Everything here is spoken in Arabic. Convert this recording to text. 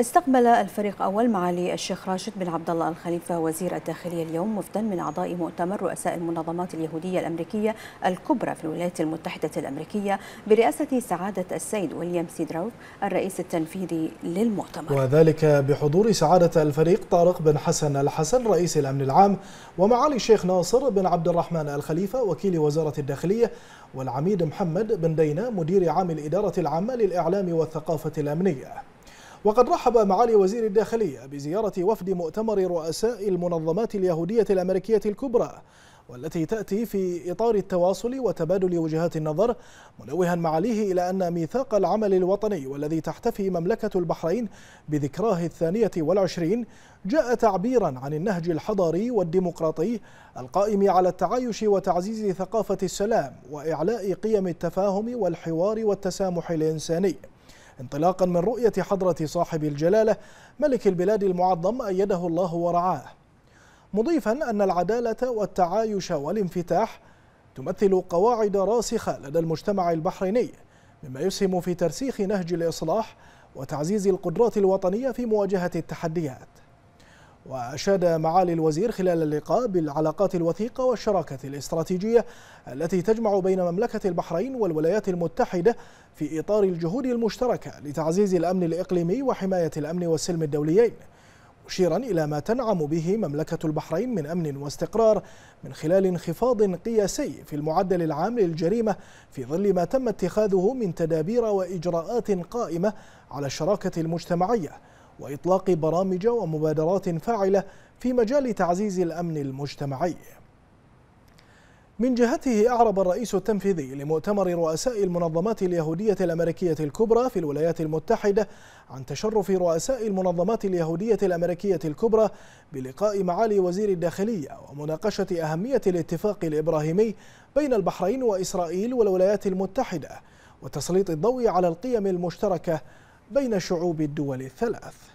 استقبل الفريق أول معالي الشيخ راشد بن عبد الله الخليفة وزير الداخلية اليوم وفدا من أعضاء مؤتمر رؤساء المنظمات اليهودية الأمريكية الكبرى في الولايات المتحدة الأمريكية برئاسة سعادة السيد ويليام سيدراو الرئيس التنفيذي للمؤتمر وذلك بحضور سعادة الفريق طارق بن حسن الحسن رئيس الأمن العام ومعالي الشيخ ناصر بن عبد الرحمن الخليفة وكيل وزارة الداخلية والعميد محمد بن دينا مدير عام الإدارة العامة للإعلام والثقافة الأمنية وقد رحب معالي وزير الداخلية بزيارة وفد مؤتمر رؤساء المنظمات اليهودية الأمريكية الكبرى والتي تأتي في إطار التواصل وتبادل وجهات النظر منوها معاليه إلى أن ميثاق العمل الوطني والذي تحتفي مملكة البحرين بذكراه الثانية والعشرين جاء تعبيرا عن النهج الحضاري والديمقراطي القائم على التعايش وتعزيز ثقافة السلام وإعلاء قيم التفاهم والحوار والتسامح الإنساني انطلاقا من رؤية حضرة صاحب الجلالة ملك البلاد المعظم أيده الله ورعاه مضيفا أن العدالة والتعايش والانفتاح تمثل قواعد راسخة لدى المجتمع البحريني مما يسهم في ترسيخ نهج الإصلاح وتعزيز القدرات الوطنية في مواجهة التحديات وأشاد معالي الوزير خلال اللقاء بالعلاقات الوثيقة والشراكة الاستراتيجية التي تجمع بين مملكة البحرين والولايات المتحدة في إطار الجهود المشتركة لتعزيز الأمن الإقليمي وحماية الأمن والسلم الدوليين مشيرا إلى ما تنعم به مملكة البحرين من أمن واستقرار من خلال انخفاض قياسي في المعدل العام للجريمة في ظل ما تم اتخاذه من تدابير وإجراءات قائمة على الشراكة المجتمعية وإطلاق برامج ومبادرات فاعلة في مجال تعزيز الأمن المجتمعي من جهته أعرب الرئيس التنفيذي لمؤتمر رؤساء المنظمات اليهودية الأمريكية الكبرى في الولايات المتحدة عن تشرف رؤساء المنظمات اليهودية الأمريكية الكبرى بلقاء معالي وزير الداخلية ومناقشة أهمية الاتفاق الإبراهيمي بين البحرين وإسرائيل والولايات المتحدة وتسليط الضوء على القيم المشتركة بين شعوب الدول الثلاث